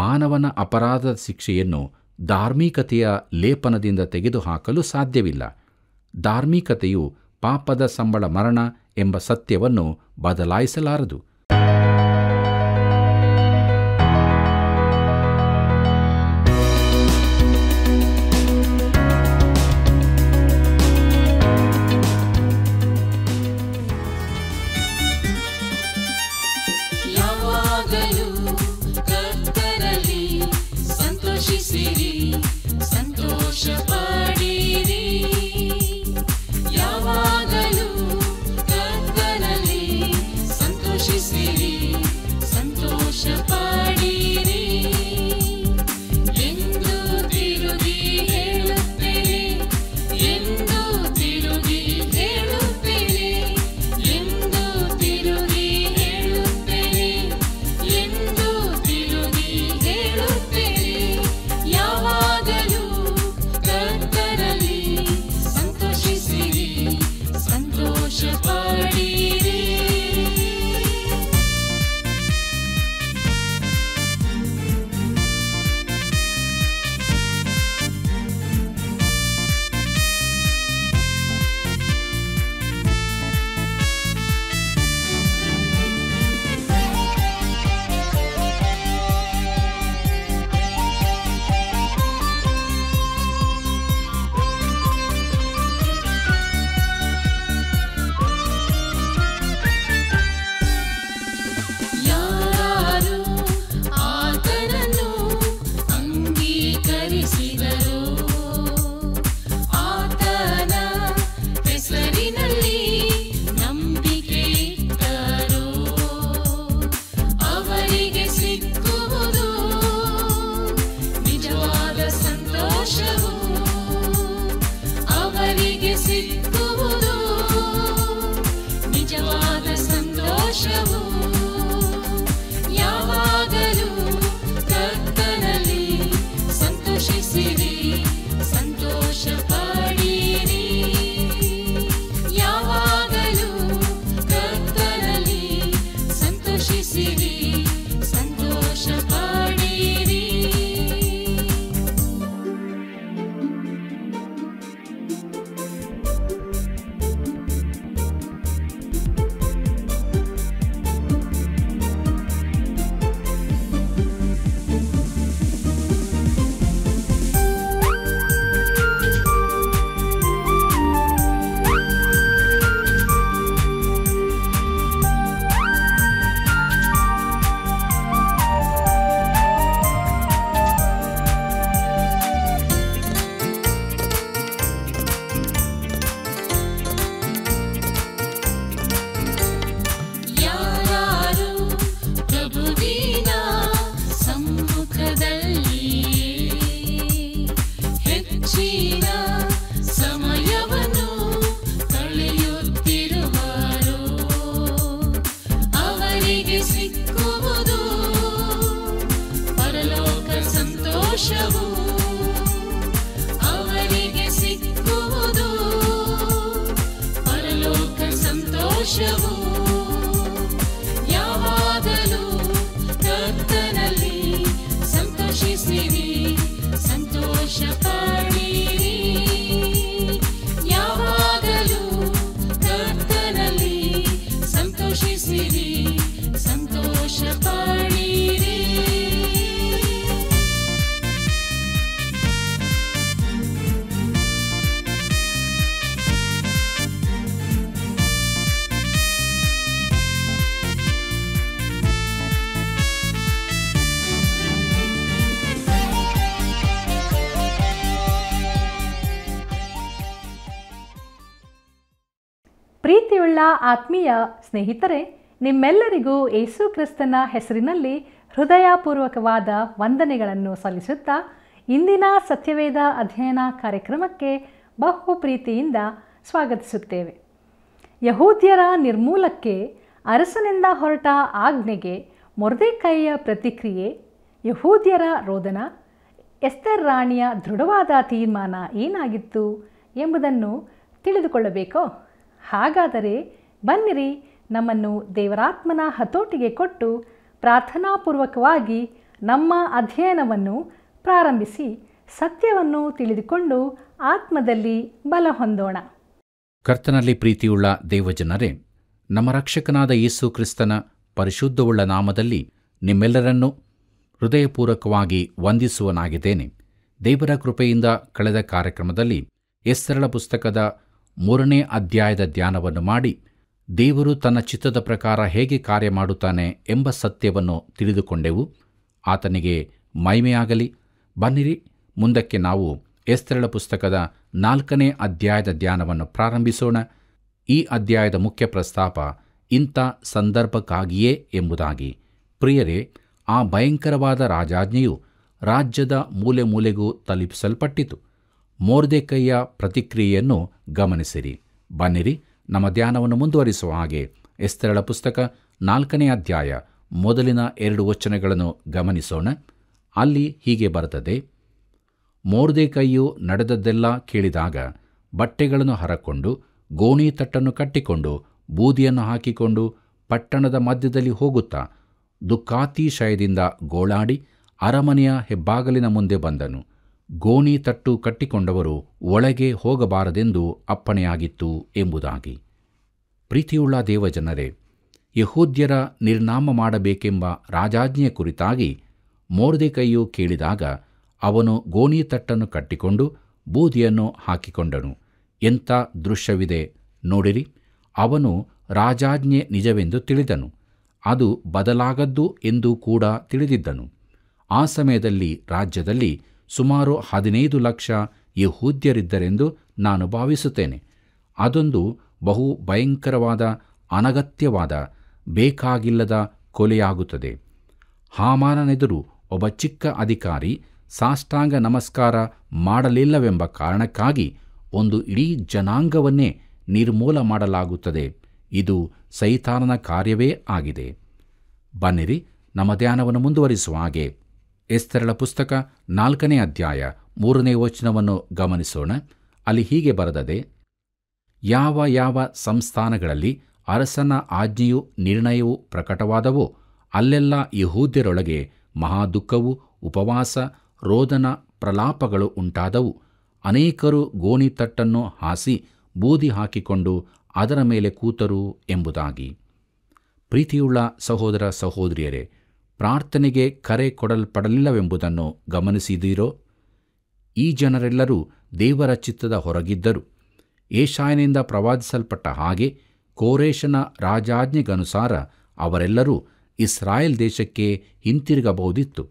ಮಾನವನ ಅಪರಾಧದ ಶಿಕ್ಷೆಯನ್ನು ಧಾರ್ಮಿಕತೆಯ ಲೇಪನದಿಂದ ತೆಗೆದುಹಾಕಲು ಸಾಧ್ಯವಿಲ್ಲ ಧಾರ್ಮಿಕತೆಯು ಪಾಪದ ಸಂಬಳ ಮರಣ ಎಂಬ ಸತ್ಯವನ್ನು ಬದಲಾಯಿಸಲಾರದು ಸಂತೋಷವು ಯಾವಾಗಲೂ ಕರ್ತನಲ್ಲಿ ಸಂತೋಷಿಸಿರಿ ಸಂತೋಷ ಆತ್ಮೀಯ ಸ್ನೇಹಿತರೆ ನಿಮ್ಮೆಲ್ಲರಿಗೂ ಯೇಸು ಕ್ರಿಸ್ತನ ಹೆಸರಿನಲ್ಲಿ ಹೃದಯಪೂರ್ವಕವಾದ ವಂದನೆಗಳನ್ನು ಸಲ್ಲಿಸುತ್ತಾ ಇಂದಿನ ಸತ್ಯವೇದ ಅಧ್ಯಯನ ಕಾರ್ಯಕ್ರಮಕ್ಕೆ ಬಹು ಪ್ರೀತಿಯಿಂದ ಸ್ವಾಗತಿಸುತ್ತೇವೆ ಯಹೂದ್ಯರ ನಿರ್ಮೂಲಕ್ಕೆ ಅರಸನಿಂದ ಹೊರಟ ಆಜ್ಞೆಗೆ ಮೊರ್ದೆಕೈಯ ಪ್ರತಿಕ್ರಿಯೆ ಯಹೂದ್ಯರ ರೋದನ ಎಸ್ತರ್ ರಾಣಿಯ ದೃಢವಾದ ತೀರ್ಮಾನ ಏನಾಗಿತ್ತು ಎಂಬುದನ್ನು ತಿಳಿದುಕೊಳ್ಳಬೇಕೋ ಹಾಗಾದರೆ ಬನ್ನಿರಿ ನಮ್ಮನ್ನು ದೇವರಾತ್ಮನ ಹತೋಟಿಗೆ ಕೊಟ್ಟು ಪ್ರಾರ್ಥನಾಪೂರ್ವಕವಾಗಿ ನಮ್ಮ ಅಧ್ಯಯನವನ್ನು ಪ್ರಾರಂಭಿಸಿ ಸತ್ಯವನ್ನು ತಿಳಿದುಕೊಂಡು ಆತ್ಮದಲ್ಲಿ ಬಲ ಹೊಂದೋಣ ಕರ್ತನಲ್ಲಿ ಪ್ರೀತಿಯುಳ್ಳ ದೇವಜನರೇ ನಮ್ಮ ರಕ್ಷಕನಾದ ಯೇಸು ಕ್ರಿಸ್ತನ ಪರಿಶುದ್ಧವುಳ್ಳ ನಾಮದಲ್ಲಿ ನಿಮ್ಮೆಲ್ಲರನ್ನು ಹೃದಯಪೂರ್ವಕವಾಗಿ ವಂದಿಸುವನಾಗಿದ್ದೇನೆ ದೇವರ ಕೃಪೆಯಿಂದ ಕಳೆದ ಕಾರ್ಯಕ್ರಮದಲ್ಲಿ ಎಸ್ಸರಳ ಪುಸ್ತಕದ ಮೂರನೇ ಅಧ್ಯಾಯದ ಧ್ಯಾನವನ್ನು ಮಾಡಿ ದೇವರು ತನ್ನ ಚಿತ್ತದ ಪ್ರಕಾರ ಹೇಗೆ ಕಾರ್ಯ ಮಾಡುತ್ತಾನೆ ಎಂಬ ಸತ್ಯವನ್ನು ತಿಳಿದುಕೊಂಡೆವು ಆತನಿಗೆ ಮೈಮೆಯಾಗಲಿ ಬನ್ನಿರಿ ಮುಂದಕ್ಕೆ ನಾವು ಎಸ್ತೆರಳ ಪುಸ್ತಕದ ನಾಲ್ಕನೇ ಅಧ್ಯಾಯದ ಧ್ಯಾನವನ್ನು ಪ್ರಾರಂಭಿಸೋಣ ಈ ಅಧ್ಯಾಯದ ಮುಖ್ಯ ಪ್ರಸ್ತಾಪ ಇಂಥ ಸಂದರ್ಭಕ್ಕಾಗಿಯೇ ಎಂಬುದಾಗಿ ಪ್ರಿಯರೇ ಆ ಭಯಂಕರವಾದ ರಾಜಾಜ್ಞೆಯು ರಾಜ್ಯದ ಮೂಲೆ ಮೂಲೆಗೂ ತಲುಪಿಸಲ್ಪಟ್ಟಿತು ಮೋರ್ದೆಕೈಯ ಪ್ರತಿಕ್ರಿಯೆಯನ್ನು ಗಮನಿಸಿರಿ ಬನ್ನಿರಿ ನಮ್ಮ ಧ್ಯಾನವನ್ನು ಮುಂದುವರಿಸುವ ಹಾಗೆ ಎಸ್ತೆರಳ ಪುಸ್ತಕ ನಾಲ್ಕನೇ ಅಧ್ಯಾಯ ಮೊದಲಿನ ಎರಡು ವಚನಗಳನ್ನು ಗಮನಿಸೋಣ ಅಲ್ಲಿ ಹೀಗೆ ಬರುತ್ತದೆ ಮೋರ್ದೆ ಕೈಯು ನಡೆದದ್ದೆಲ್ಲ ಕೇಳಿದಾಗ ಬಟ್ಟೆಗಳನ್ನು ಹರಕೊಂಡು ಗೋಣಿ ತಟ್ಟನ್ನು ಕಟ್ಟಿಕೊಂಡು ಬೂದಿಯನ್ನು ಹಾಕಿಕೊಂಡು ಪಟ್ಟಣದ ಮಧ್ಯದಲ್ಲಿ ಹೋಗುತ್ತಾ ದುಃಖಾತಿಶಯದಿಂದ ಗೋಳಾಡಿ ಅರಮನೆಯ ಹೆಬ್ಬಾಗಲಿನ ಮುಂದೆ ಬಂದನು ಗೋಣಿ ತಟ್ಟು ಕಟ್ಟಿಕೊಂಡವರು ಒಳಗೆ ಹೋಗಬಾರದೆಂದು ಅಪ್ಪಣೆಯಾಗಿತ್ತು ಎಂಬುದಾಗಿ ಪ್ರೀತಿಯುಳ್ಳ ದೇವಜನರೇ ಯಹೂದ್ಯರ ನಿರ್ನಾಮ ಮಾಡಬೇಕೆಂಬ ರಾಜಾಜ್ಞೆಯ ಕುರಿತಾಗಿ ಮೋರ್ದಿಕೈಯು ಕೇಳಿದಾಗ ಅವನು ಗೋಣಿ ತಟ್ಟನ್ನು ಕಟ್ಟಿಕೊಂಡು ಬೂದಿಯನ್ನು ಹಾಕಿಕೊಂಡನು ಎಂಥ ದೃಶ್ಯವಿದೆ ನೋಡಿರಿ ಅವನು ರಾಜಾಜ್ಞೆ ನಿಜವೆಂದು ತಿಳಿದನು ಅದು ಬದಲಾಗದ್ದು ಎಂದು ಕೂಡ ತಿಳಿದಿದ್ದನು ಆ ಸಮಯದಲ್ಲಿ ರಾಜ್ಯದಲ್ಲಿ ಸುಮಾರು ಹದಿನೈದು ಲಕ್ಷ ಯಹೂದ್ಯರಿದ್ದರೆಂದು ನಾನು ಭಾವಿಸುತ್ತೇನೆ ಅದೊಂದು ಬಹು ಭಯಂಕರವಾದ ಅನಗತ್ಯವಾದ ಬೇಕಾಗಿಲ್ಲದ ಕೊಲೆಯಾಗುತ್ತದೆ ಹಾಮಾನನೆದುರು ಒಬ್ಬ ಚಿಕ್ಕ ಅಧಿಕಾರಿ ಸಾಷ್ಟಾಂಗ ನಮಸ್ಕಾರ ಮಾಡಲಿಲ್ಲವೆಂಬ ಕಾರಣಕ್ಕಾಗಿ ಒಂದು ಇಡೀ ಜನಾಂಗವನ್ನೇ ನಿರ್ಮೂಲ ಮಾಡಲಾಗುತ್ತದೆ ಇದು ಸೈತಾನನ ಕಾರ್ಯವೇ ಆಗಿದೆ ಬನ್ನಿರಿ ನಮ್ಮ ಧ್ಯಾನವನ್ನು ಮುಂದುವರಿಸುವ ಹಾಗೆ ಎಸ್ತರಳ ಪುಸ್ತಕ ನಾಲ್ಕನೇ ಅಧ್ಯಾಯ ಮೂರನೇ ವಚನವನ್ನು ಗಮನಿಸೋಣ ಅಲ್ಲಿ ಹೀಗೆ ಬರೆದದೆ ಯಾವ ಯಾವ ಸಂಸ್ಥಾನಗಳಲ್ಲಿ ಅರಸನ ಆಜ್ಞೆಯು ನಿರ್ಣಯವು ಪ್ರಕಟವಾದವೋ ಅಲ್ಲೆಲ್ಲ ಯಹೂದ್ಯರೊಳಗೆ ಮಹಾದುಃಖವು ಉಪವಾಸ ರೋದನ ಪ್ರಲಾಪಗಳು ಉಂಟಾದವು ಅನೇಕರು ಗೋಣಿತಟ್ಟನ್ನು ಹಾಸಿ ಬೂದಿ ಹಾಕಿಕೊಂಡು ಅದರ ಮೇಲೆ ಕೂತರು ಎಂಬುದಾಗಿ ಪ್ರೀತಿಯುಳ್ಳ ಸಹೋದರ ಸಹೋದರಿಯರೇ ಪ್ರಾರ್ಥನೆಗೆ ಕರೆ ಕೊಡಲ್ಪಡಲಿಲ್ಲವೆಂಬುದನ್ನು ಗಮನಿಸಿದಿರೋ ಈ ಜನರೆಲ್ಲರೂ ದೇವರ ಚಿತ್ತದ ಹೊರಗಿದ್ದರು ಏಷಾಯನಿಂದ ಪ್ರವಾದಿಸಲ್ಪಟ್ಟ ಹಾಗೆ ಕೋರೇಶನ ರಾಜಾಜ್ಞೆಗನುಸಾರ ಅವರೆಲ್ಲರೂ ಇಸ್ರಾಯೇಲ್ ದೇಶಕ್ಕೆ ಹಿಂತಿರುಗಬಹುದಿತ್ತು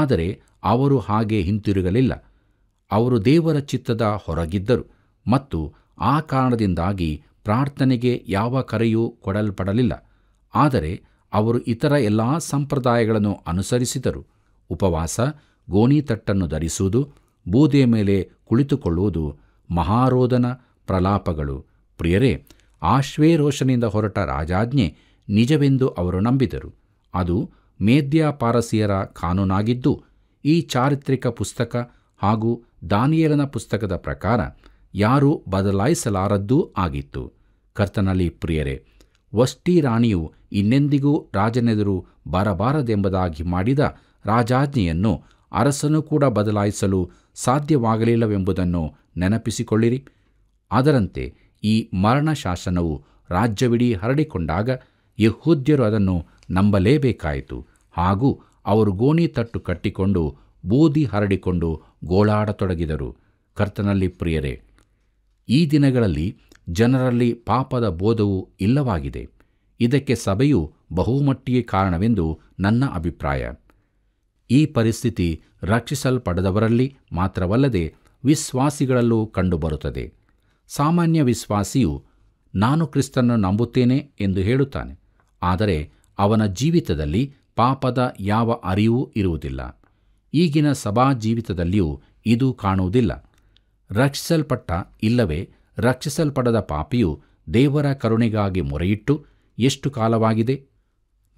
ಆದರೆ ಅವರು ಹಾಗೆ ಹಿಂತಿರುಗಲಿಲ್ಲ ಅವರು ದೇವರ ಚಿತ್ತದ ಹೊರಗಿದ್ದರು ಮತ್ತು ಆ ಕಾರಣದಿಂದಾಗಿ ಪ್ರಾರ್ಥನೆಗೆ ಯಾವ ಕರೆಯೂ ಕೊಡಲ್ಪಡಲಿಲ್ಲ ಆದರೆ ಅವರು ಇತರ ಎಲ್ಲ ಸಂಪ್ರದಾಯಗಳನ್ನು ಅನುಸರಿಸಿದರು ಉಪವಾಸ ಗೋಣಿತಟ್ಟನ್ನು ಧರಿಸುವುದು ಬೂದಿಯ ಮೇಲೆ ಕುಳಿತುಕೊಳ್ಳುವುದು ಮಹಾರೋಧನ ಪ್ರಲಾಪಗಳು ಪ್ರಿಯರೇ ಆಶ್ವೇರೋಷನಿಂದ ಹೊರಟ ರಾಜಾಜ್ಞೆ ನಿಜವೆಂದು ಅವರು ನಂಬಿದರು ಅದು ಮೇದ್ಯ ಪಾರಸಿಯರ ಕಾನೂನಾಗಿದ್ದು ಈ ಚಾರಿತ್ರಿಕ ಪುಸ್ತಕ ಹಾಗೂ ದಾನಿಯಲನ ಪುಸ್ತಕದ ಪ್ರಕಾರ ಯಾರೂ ಬದಲಾಯಿಸಲಾರದ್ದೂ ಆಗಿತ್ತು ಕರ್ತನಲ್ಲಿ ಪ್ರಿಯರೇ ವಷ್ಟಿ ರಾಣಿಯು ಇನ್ನೆಂದಿಗೂ ರಾಜನೆದುರು ಬರಬಾರದೆಂಬುದಾಗಿ ಮಾಡಿದ ರಾಜಾಜ್ಞೆಯನ್ನು ಅರಸನು ಕೂಡ ಬದಲಾಯಿಸಲು ಸಾಧ್ಯವಾಗಲಿಲ್ಲವೆಂಬುದನ್ನು ನೆನಪಿಸಿಕೊಳ್ಳಿರಿ ಅದರಂತೆ ಈ ಮರಣ ಶಾಸನವು ರಾಜ್ಯವಿಡೀ ಹರಡಿಕೊಂಡಾಗ ಯಹೂದ್ಯರು ಅದನ್ನು ನಂಬಲೇಬೇಕಾಯಿತು ಹಾಗೂ ಅವರು ಗೋಣಿ ತಟ್ಟು ಕಟ್ಟಿಕೊಂಡು ಬೂದಿ ಹರಡಿಕೊಂಡು ಗೋಳಾಡತೊಡಗಿದರು ಕರ್ತನಲ್ಲಿ ಪ್ರಿಯರೇ ಈ ದಿನಗಳಲ್ಲಿ ಜನರಲ್ಲಿ ಪಾಪದ ಬೋಧವು ಇಲ್ಲವಾಗಿದೆ ಇದಕ್ಕೆ ಸಭೆಯು ಬಹುಮಟ್ಟಿಗೆ ಕಾರಣವೆಂದು ನನ್ನ ಅಭಿಪ್ರಾಯ ಈ ಪರಿಸ್ಥಿತಿ ರಕ್ಷಿಸಲ್ಪಡದವರಲ್ಲಿ ಮಾತ್ರವಲ್ಲದೆ ವಿಶ್ವಾಸಿಗಳಲ್ಲೂ ಕಂಡುಬರುತ್ತದೆ ಸಾಮಾನ್ಯ ವಿಶ್ವಾಸಿಯು ನಾನು ಕ್ರಿಸ್ತನನ್ನು ನಂಬುತ್ತೇನೆ ಎಂದು ಹೇಳುತ್ತಾನೆ ಆದರೆ ಅವನ ಜೀವಿತದಲ್ಲಿ ಪಾಪದ ಯಾವ ಅರಿವೂ ಇರುವುದಿಲ್ಲ ಈಗಿನ ಸಭಾ ಜೀವಿತದಲ್ಲಿಯೂ ಇದು ಕಾಣುವುದಿಲ್ಲ ರಕ್ಷಿಸಲ್ಪಟ್ಟ ಇಲ್ಲವೇ ರಕ್ಷಿಸಲ್ಪಡದ ಪಾಪಿಯು ದೇವರ ಕರುಣೆಗಾಗಿ ಮೊರೆಯಿಟ್ಟು ಎಷ್ಟು ಕಾಲವಾಗಿದೆ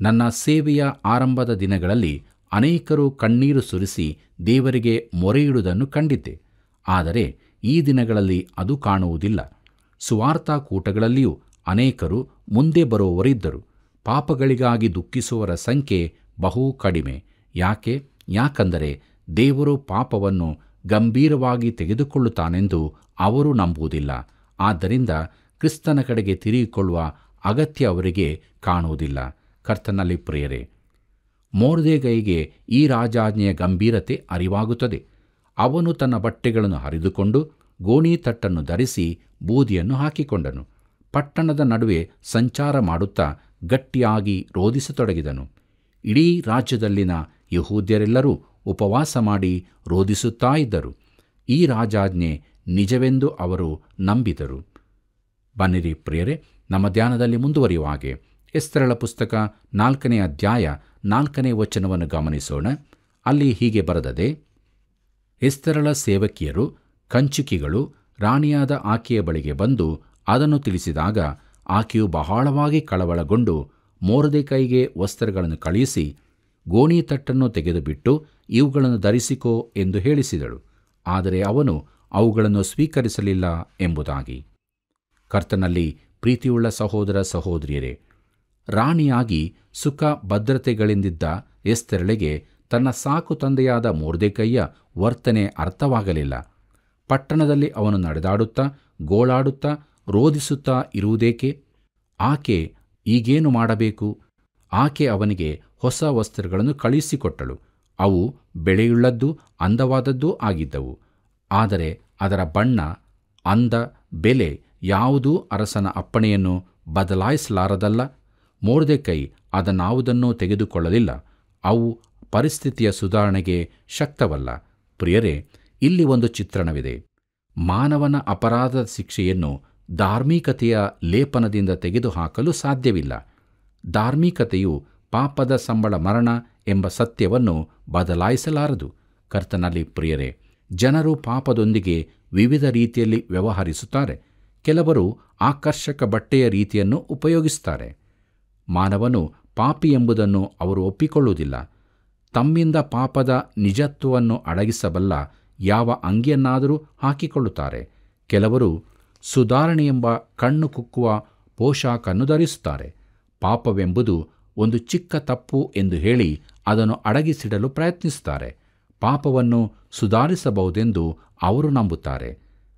ನನ್ನ ಸೇವೆಯ ಆರಂಭದ ದಿನಗಳಲ್ಲಿ ಅನೇಕರು ಕಣ್ಣೀರು ಸುರಿಸಿ ದೇವರಿಗೆ ಮೊರೆಯಿಡುವುದನ್ನು ಕಂಡಿದ್ದೆ ಆದರೆ ಈ ದಿನಗಳಲ್ಲಿ ಅದು ಕಾಣುವುದಿಲ್ಲ ಕೂಟಗಳಲ್ಲಿಯೂ ಅನೇಕರು ಮುಂದೆ ಬರುವವರಿದ್ದರು ಪಾಪಗಳಿಗಾಗಿ ದುಃಖಿಸುವವರ ಸಂಖ್ಯೆ ಬಹು ಕಡಿಮೆ ಯಾಕೆ ಯಾಕಂದರೆ ದೇವರು ಪಾಪವನ್ನು ಗಂಭೀರವಾಗಿ ತೆಗೆದುಕೊಳ್ಳುತ್ತಾನೆಂದು ಅವರು ನಂಬುವುದಿಲ್ಲ ಆದ್ದರಿಂದ ಕ್ರಿಸ್ತನ ಕಡೆಗೆ ತಿರುಗಿಕೊಳ್ಳುವ ಅಗತ್ಯ ಅವರಿಗೆ ಕಾಣುವುದಿಲ್ಲ ಕರ್ತನಲ್ಲಿ ಪ್ರಿಯರೇ ಮೋರ್ದೇಗೈಗೆ ಈ ರಾಜಾಜ್ಞೆಯ ಗಂಭೀರತೆ ಅರಿವಾಗುತ್ತದೆ ಅವನು ತನ್ನ ಬಟ್ಟೆಗಳನ್ನು ಹರಿದುಕೊಂಡು ಗೋಣಿ ತಟ್ಟನ್ನು ಧರಿಸಿ ಬೂದಿಯನ್ನು ಹಾಕಿಕೊಂಡನು ಪಟ್ಟಣದ ನಡುವೆ ಸಂಚಾರ ಮಾಡುತ್ತಾ ಗಟ್ಟಿಯಾಗಿ ರೋಧಿಸತೊಡಗಿದನು ಇಡೀ ರಾಜ್ಯದಲ್ಲಿನ ಯಹೂದ್ಯರೆಲ್ಲರೂ ಉಪವಾಸ ಮಾಡಿ ರೋಧಿಸುತ್ತಾ ಇದ್ದರು ಈ ರಾಜಾಜ್ಞೆ ನಿಜವೆಂದು ಅವರು ನಂಬಿದರು ಬನ್ನಿರಿ ಪ್ರಿಯರೇ ನಮ್ಮ ಧ್ಯಾನದಲ್ಲಿ ಮುಂದುವರಿಯುವ ಹಾಗೆ ಎಸ್ತರಳ ಪುಸ್ತಕ ನಾಲ್ಕನೇ ಅಧ್ಯಾಯ ನಾಲ್ಕನೇ ವಚನವನ್ನು ಗಮನಿಸೋಣ ಅಲ್ಲಿ ಹೀಗೆ ಬರೆದದೆ ಎಸ್ತರಳ ಸೇವಕಿಯರು ಕಂಚುಕಿಗಳು ರಾಣಿಯಾದ ಆಕೆಯ ಬಳಿಗೆ ಬಂದು ಅದನ್ನು ತಿಳಿಸಿದಾಗ ಆಕೆಯು ಬಹಳವಾಗಿ ಕಳವಳಗೊಂಡು ಮೋರದೆ ಕೈಗೆ ವಸ್ತ್ರಗಳನ್ನು ಕಳುಹಿಸಿ ಗೋಣಿತಟ್ಟನ್ನು ತೆಗೆದುಬಿಟ್ಟು ಇವುಗಳನ್ನು ಧರಿಸಿಕೋ ಎಂದು ಹೇಳಿಸಿದಳು ಆದರೆ ಅವನು ಅವುಗಳನ್ನು ಸ್ವೀಕರಿಸಲಿಲ್ಲ ಎಂಬುದಾಗಿ ಕರ್ತನಲ್ಲಿ ಪ್ರೀತಿಯುಳ್ಳ ಸಹೋದರ ಸಹೋದರಿಯರೇ ರಾಣಿಯಾಗಿ ಸುಖ ಭದ್ರತೆಗಳಿಂದಿದ್ದ ಎಸ್ತೆರಳೆಗೆ ತನ್ನ ಸಾಕು ತಂದೆಯಾದ ಮೂರ್ದೇಕಯ್ಯ ವರ್ತನೆ ಅರ್ಥವಾಗಲಿಲ್ಲ ಪಟ್ಟಣದಲ್ಲಿ ಅವನು ನಡೆದಾಡುತ್ತಾ ಗೋಳಾಡುತ್ತಾ ರೋಧಿಸುತ್ತಾ ಇರುವುದೇಕೆ ಆಕೆ ಈಗೇನು ಮಾಡಬೇಕು ಆಕೆ ಅವನಿಗೆ ಹೊಸ ವಸ್ತ್ರಗಳನ್ನು ಕಳುಹಿಸಿಕೊಟ್ಟಳು ಅವು ಬೆಳೆಯುಳ್ಳದ್ದು ಅಂದವಾದದ್ದೂ ಆಗಿದ್ದವು ಆದರೆ ಅದರ ಬಣ್ಣ ಅಂದ ಬೆಲೆ ಯಾವುದೂ ಅರಸನ ಅಪ್ಪಣೆಯನ್ನು ಬದಲಾಯಿಸಲಾರದಲ್ಲ ಕೈ ಅದನ್ನಾವುದನ್ನೂ ತೆಗೆದುಕೊಳ್ಳಲಿಲ್ಲ ಅವು ಪರಿಸ್ಥಿತಿಯ ಸುಧಾರಣೆಗೆ ಶಕ್ತವಲ್ಲ ಪ್ರಿಯರೇ ಇಲ್ಲಿ ಒಂದು ಚಿತ್ರಣವಿದೆ ಮಾನವನ ಅಪರಾಧದ ಶಿಕ್ಷೆಯನ್ನು ಧಾರ್ಮಿಕತೆಯ ಲೇಪನದಿಂದ ತೆಗೆದುಹಾಕಲು ಸಾಧ್ಯವಿಲ್ಲ ಧಾರ್ಮಿಕತೆಯು ಪಾಪದ ಸಂಬಳ ಮರಣ ಎಂಬ ಸತ್ಯವನ್ನು ಬದಲಾಯಿಸಲಾರದು ಕರ್ತನಲ್ಲಿ ಪ್ರಿಯರೇ ಜನರು ಪಾಪದೊಂದಿಗೆ ವಿವಿಧ ರೀತಿಯಲ್ಲಿ ವ್ಯವಹರಿಸುತ್ತಾರೆ ಕೆಲವರು ಆಕರ್ಷಕ ಬಟ್ಟೆಯ ರೀತಿಯನ್ನು ಉಪಯೋಗಿಸುತ್ತಾರೆ ಮಾನವನು ಪಾಪಿ ಎಂಬುದನ್ನು ಅವರು ಒಪ್ಪಿಕೊಳ್ಳುವುದಿಲ್ಲ ತಮ್ಮಿಂದ ಪಾಪದ ನಿಜತ್ವವನ್ನು ಅಡಗಿಸಬಲ್ಲ ಯಾವ ಅಂಗಿಯನ್ನಾದರೂ ಹಾಕಿಕೊಳ್ಳುತ್ತಾರೆ ಕೆಲವರು ಸುಧಾರಣೆ ಎಂಬ ಕಣ್ಣು ಕುಕ್ಕುವ ಪೋಷಾಕನ್ನು ಧರಿಸುತ್ತಾರೆ ಪಾಪವೆಂಬುದು ಒಂದು ಚಿಕ್ಕ ತಪ್ಪು ಎಂದು ಹೇಳಿ ಅದನ್ನು ಅಡಗಿಸಿಡಲು ಪ್ರಯತ್ನಿಸುತ್ತಾರೆ ಪಾಪವನ್ನು ಸುಧಾರಿಸಬಹುದೆಂದು ಅವರು ನಂಬುತ್ತಾರೆ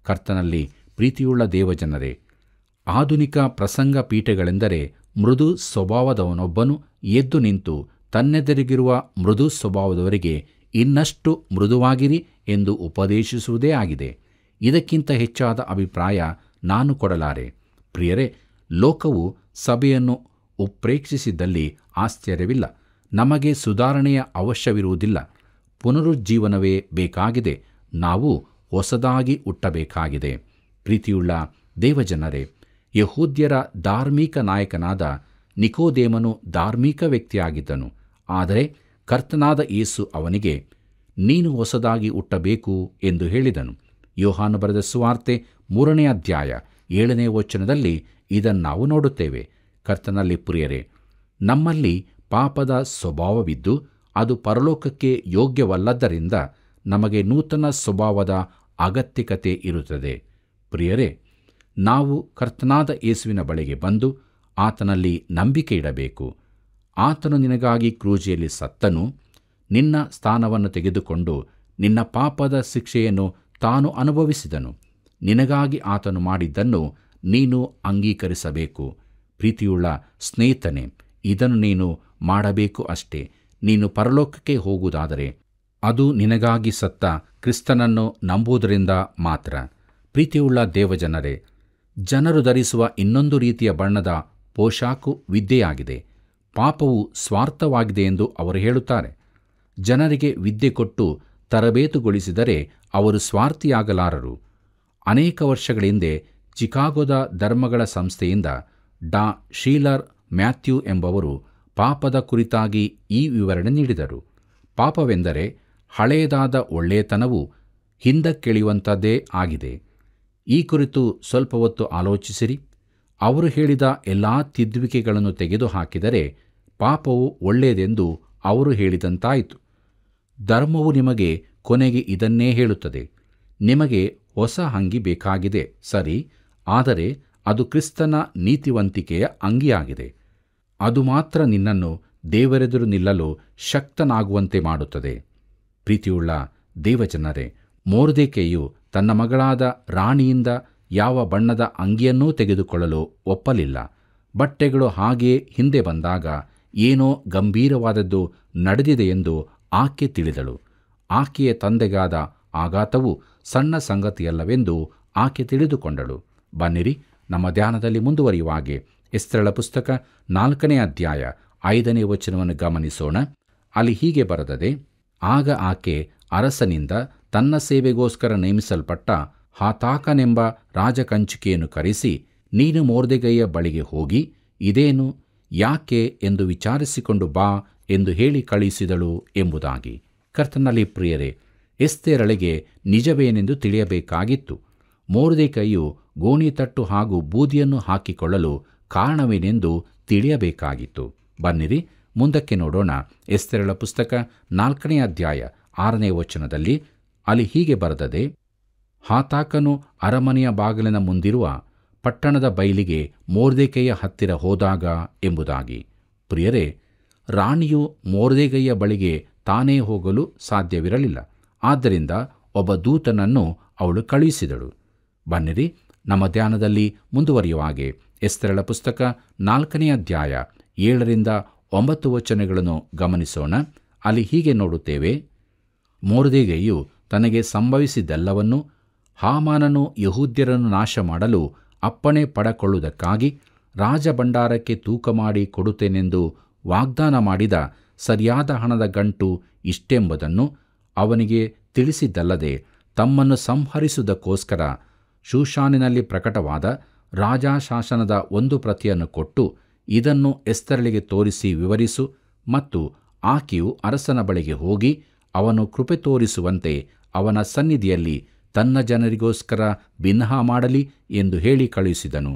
ಕರ್ತನಲ್ಲಿ ಪ್ರೀತಿಯುಳ್ಳ ದೇವಜನರೇ ಆಧುನಿಕ ಪ್ರಸಂಗ ಪೀಠಗಳೆಂದರೆ ಮೃದು ಸ್ವಭಾವದವನೊಬ್ಬನು ಎದ್ದು ನಿಂತು ತನ್ನೆದರಿಗಿರುವ ಮೃದು ಸ್ವಭಾವದವರಿಗೆ ಇನ್ನಷ್ಟು ಮೃದುವಾಗಿರಿ ಎಂದು ಉಪದೇಶಿಸುವುದೇ ಆಗಿದೆ ಇದಕ್ಕಿಂತ ಹೆಚ್ಚಾದ ಅಭಿಪ್ರಾಯ ನಾನು ಕೊಡಲಾರೆ ಪ್ರಿಯರೇ ಲೋಕವು ಸಭೆಯನ್ನು ಉಪ್ರೇಕ್ಷಿಸಿದ್ದಲ್ಲಿ ಆಶ್ಚರ್ಯವಿಲ್ಲ ನಮಗೆ ಸುಧಾರಣೆಯ ಅವಶ್ಯವಿರುವುದಿಲ್ಲ ಪುನರುಜ್ಜೀವನವೇ ಬೇಕಾಗಿದೆ ನಾವು ಹೊಸದಾಗಿ ಹುಟ್ಟಬೇಕಾಗಿದೆ ಪ್ರೀತಿಯುಳ್ಳ ದೇವಜನರೇ ಯಹೂದ್ಯರ ಧಾರ್ಮಿಕ ನಾಯಕನಾದ ನಿಕೋದೇಮನು ಧಾರ್ಮಿಕ ವ್ಯಕ್ತಿಯಾಗಿದ್ದನು ಆದರೆ ಕರ್ತನಾದ ಯೇಸು ಅವನಿಗೆ ನೀನು ಹೊಸದಾಗಿ ಹುಟ್ಟಬೇಕು ಎಂದು ಹೇಳಿದನು ಯೋಹಾನು ಬರೆದ ಸುವಾರ್ತೆ ಮೂರನೇ ಅಧ್ಯಾಯ ಏಳನೇ ವಚನದಲ್ಲಿ ಇದನ್ನು ನಾವು ನೋಡುತ್ತೇವೆ ಕರ್ತನಲ್ಲಿ ಪ್ರಿಯರೇ ನಮ್ಮಲ್ಲಿ ಪಾಪದ ಸ್ವಭಾವವಿದ್ದು ಅದು ಪರಲೋಕಕ್ಕೆ ಯೋಗ್ಯವಲ್ಲದ್ದರಿಂದ ನಮಗೆ ನೂತನ ಸ್ವಭಾವದ ಅಗತ್ಯಕತೆ ಇರುತ್ತದೆ ಪ್ರಿಯರೇ ನಾವು ಕರ್ತನಾದ ಯೇಸುವಿನ ಬಳಿಗೆ ಬಂದು ಆತನಲ್ಲಿ ನಂಬಿಕೆ ಇಡಬೇಕು ಆತನು ನಿನಗಾಗಿ ಕ್ರೂಜಿಯಲ್ಲಿ ಸತ್ತನು ನಿನ್ನ ಸ್ಥಾನವನ್ನು ತೆಗೆದುಕೊಂಡು ನಿನ್ನ ಪಾಪದ ಶಿಕ್ಷೆಯನ್ನು ತಾನು ಅನುಭವಿಸಿದನು ನಿನಗಾಗಿ ಆತನು ಮಾಡಿದ್ದನ್ನು ನೀನು ಅಂಗೀಕರಿಸಬೇಕು ಪ್ರೀತಿಯುಳ್ಳ ಸ್ನೇಹಿತನೆ ಇದನ್ನು ನೀನು ಮಾಡಬೇಕು ಅಷ್ಟೇ ನೀನು ಪರಲೋಕಕ್ಕೆ ಹೋಗುವುದಾದರೆ ಅದು ನಿನಗಾಗಿ ಸತ್ತ ಕ್ರಿಸ್ತನನ್ನು ನಂಬುವುದರಿಂದ ಮಾತ್ರ ಪ್ರೀತಿಯುಳ್ಳ ದೇವಜನರೇ ಜನರು ಧರಿಸುವ ಇನ್ನೊಂದು ರೀತಿಯ ಬಣ್ಣದ ಪೋಷಾಕು ವಿದ್ಯೆಯಾಗಿದೆ ಪಾಪವು ಸ್ವಾರ್ಥವಾಗಿದೆ ಎಂದು ಅವರು ಹೇಳುತ್ತಾರೆ ಜನರಿಗೆ ವಿದ್ಯೆ ಕೊಟ್ಟು ತರಬೇತುಗೊಳಿಸಿದರೆ ಅವರು ಸ್ವಾರ್ಥಿಯಾಗಲಾರರು ಅನೇಕ ವರ್ಷಗಳ ಹಿಂದೆ ಚಿಕಾಗೋದ ಧರ್ಮಗಳ ಸಂಸ್ಥೆಯಿಂದ ಡಾ ಶೀಲರ್ ಮ್ಯಾಥ್ಯೂ ಎಂಬವರು ಪಾಪದ ಕುರಿತಾಗಿ ಈ ವಿವರಣೆ ನೀಡಿದರು ಪಾಪವೆಂದರೆ ಹಳೆಯದಾದ ಒಳ್ಳೆಯತನವು ಹಿಂದಕ್ಕೆಳಿಯುವಂಥದ್ದೇ ಆಗಿದೆ ಈ ಕುರಿತು ಸ್ವಲ್ಪ ಹೊತ್ತು ಆಲೋಚಿಸಿರಿ ಅವರು ಹೇಳಿದ ಎಲ್ಲ ತಿದ್ದುವಿಕೆಗಳನ್ನು ತೆಗೆದುಹಾಕಿದರೆ ಪಾಪವು ಒಳ್ಳೆಯದೆಂದು ಅವರು ಹೇಳಿದಂತಾಯಿತು ಧರ್ಮವು ನಿಮಗೆ ಕೊನೆಗೆ ಇದನ್ನೇ ಹೇಳುತ್ತದೆ ನಿಮಗೆ ಹೊಸ ಅಂಗಿ ಬೇಕಾಗಿದೆ ಸರಿ ಆದರೆ ಅದು ಕ್ರಿಸ್ತನ ನೀತಿವಂತಿಕೆಯ ಅಂಗಿಯಾಗಿದೆ ಅದು ಮಾತ್ರ ನಿನ್ನನ್ನು ದೇವರೆದುರು ನಿಲ್ಲಲು ಶಕ್ತನಾಗುವಂತೆ ಮಾಡುತ್ತದೆ ಪ್ರೀತಿಯುಳ್ಳ ದೇವಜನರೇ ಮೋರ್ದೇಕೆಯು ತನ್ನ ಮಗಳಾದ ರಾಣಿಯಿಂದ ಯಾವ ಬಣ್ಣದ ಅಂಗಿಯನ್ನೂ ತೆಗೆದುಕೊಳ್ಳಲು ಒಪ್ಪಲಿಲ್ಲ ಬಟ್ಟೆಗಳು ಹಾಗೆಯೇ ಹಿಂದೆ ಬಂದಾಗ ಏನೋ ಗಂಭೀರವಾದದ್ದು ಎಂದು ಆಕೆ ತಿಳಿದಳು ಆಕೆಯ ತಂದೆಗಾದ ಆಘಾತವು ಸಣ್ಣ ಸಂಗತಿಯಲ್ಲವೆಂದು ಆಕೆ ತಿಳಿದುಕೊಂಡಳು ಬನ್ನಿರಿ ನಮ್ಮ ಧ್ಯಾನದಲ್ಲಿ ಮುಂದುವರಿಯುವಾಗೆ ಎಸ್ತ್ರಳ ಪುಸ್ತಕ ನಾಲ್ಕನೇ ಅಧ್ಯಾಯ ಐದನೇ ವಚನವನ್ನು ಗಮನಿಸೋಣ ಅಲ್ಲಿ ಹೀಗೆ ಬರೆದದೆ ಆಗ ಆಕೆ ಅರಸನಿಂದ ತನ್ನ ಸೇವೆಗೋಸ್ಕರ ನೇಮಿಸಲ್ಪಟ್ಟ ಹಾತಾಕನೆಂಬ ರಾಜಕಂಚಿಕೆಯನ್ನು ಕರೆಸಿ ನೀನು ಮೋರ್ದೆಗೈಯ ಬಳಿಗೆ ಹೋಗಿ ಇದೇನು ಯಾಕೆ ಎಂದು ವಿಚಾರಿಸಿಕೊಂಡು ಬಾ ಎಂದು ಹೇಳಿ ಕಳುಹಿಸಿದಳು ಎಂಬುದಾಗಿ ಕರ್ತನಲ್ಲಿ ಪ್ರಿಯರೇ ಎಸ್ತೇರಳಿಗೆ ನಿಜವೇನೆಂದು ತಿಳಿಯಬೇಕಾಗಿತ್ತು ಮೋರ್ದೆಕೈಯು ಗೋಣಿತಟ್ಟು ಹಾಗೂ ಬೂದಿಯನ್ನು ಹಾಕಿಕೊಳ್ಳಲು ಕಾರಣವೇನೆಂದು ತಿಳಿಯಬೇಕಾಗಿತ್ತು ಬನ್ನಿರಿ ಮುಂದಕ್ಕೆ ನೋಡೋಣ ಎಸ್ತೆರಳ ಪುಸ್ತಕ ನಾಲ್ಕನೇ ಅಧ್ಯಾಯ ಆರನೇ ವಚನದಲ್ಲಿ ಅಲ್ಲಿ ಹೀಗೆ ಬರೆದದೆ ಹಾತಾಕನು ಅರಮನೆಯ ಬಾಗಿಲಿನ ಮುಂದಿರುವ ಪಟ್ಟಣದ ಬೈಲಿಗೆ ಮೋರ್ದೇಕೆಯ ಹತ್ತಿರ ಹೋದಾಗ ಎಂಬುದಾಗಿ ಪ್ರಿಯರೇ ರಾಣಿಯು ಮೋರ್ದೇಗಯ್ಯ ಬಳಿಗೆ ತಾನೇ ಹೋಗಲು ಸಾಧ್ಯವಿರಲಿಲ್ಲ ಆದ್ದರಿಂದ ಒಬ್ಬ ದೂತನನ್ನು ಅವಳು ಕಳುಹಿಸಿದಳು ಬನ್ನಿರಿ ನಮ್ಮ ಧ್ಯಾನದಲ್ಲಿ ಮುಂದುವರಿಯುವ ಹಾಗೆ ಎಸ್ತರಳ ಪುಸ್ತಕ ನಾಲ್ಕನೇ ಅಧ್ಯಾಯ ಏಳರಿಂದ ಒಂಬತ್ತು ವಚನಗಳನ್ನು ಗಮನಿಸೋಣ ಅಲ್ಲಿ ಹೀಗೆ ನೋಡುತ್ತೇವೆ ಮೋರ್ದೇಗೆಯು ತನಗೆ ಸಂಭವಿಸಿದ್ದೆಲ್ಲವನ್ನು ಹಾಮಾನನು ಯಹೂದ್ಯರನ್ನು ನಾಶ ಮಾಡಲು ಅಪ್ಪಣೆ ಪಡಕೊಳ್ಳುವುದಕ್ಕಾಗಿ ರಾಜಭಂಡಾರಕ್ಕೆ ತೂಕ ಮಾಡಿ ಕೊಡುತ್ತೇನೆಂದು ವಾಗ್ದಾನ ಮಾಡಿದ ಸರಿಯಾದ ಹಣದ ಗಂಟು ಇಷ್ಟೆಂಬುದನ್ನು ಅವನಿಗೆ ತಿಳಿಸಿದ್ದಲ್ಲದೆ ತಮ್ಮನ್ನು ಸಂಹರಿಸುವುದಕ್ಕೋಸ್ಕರ ಶೂಶಾನಿನಲ್ಲಿ ಪ್ರಕಟವಾದ ರಾಜಾಶಾಸನದ ಒಂದು ಪ್ರತಿಯನ್ನು ಕೊಟ್ಟು ಇದನ್ನು ಎಸ್ತರಳಿಗೆ ತೋರಿಸಿ ವಿವರಿಸು ಮತ್ತು ಆಕೆಯು ಅರಸನ ಬಳಿಗೆ ಹೋಗಿ ಅವನು ಕೃಪೆ ತೋರಿಸುವಂತೆ ಅವನ ಸನ್ನಿಧಿಯಲ್ಲಿ ತನ್ನ ಜನರಿಗೋಸ್ಕರ ಬಿನ್ನಹ ಮಾಡಲಿ ಎಂದು ಹೇಳಿ ಕಳುಹಿಸಿದನು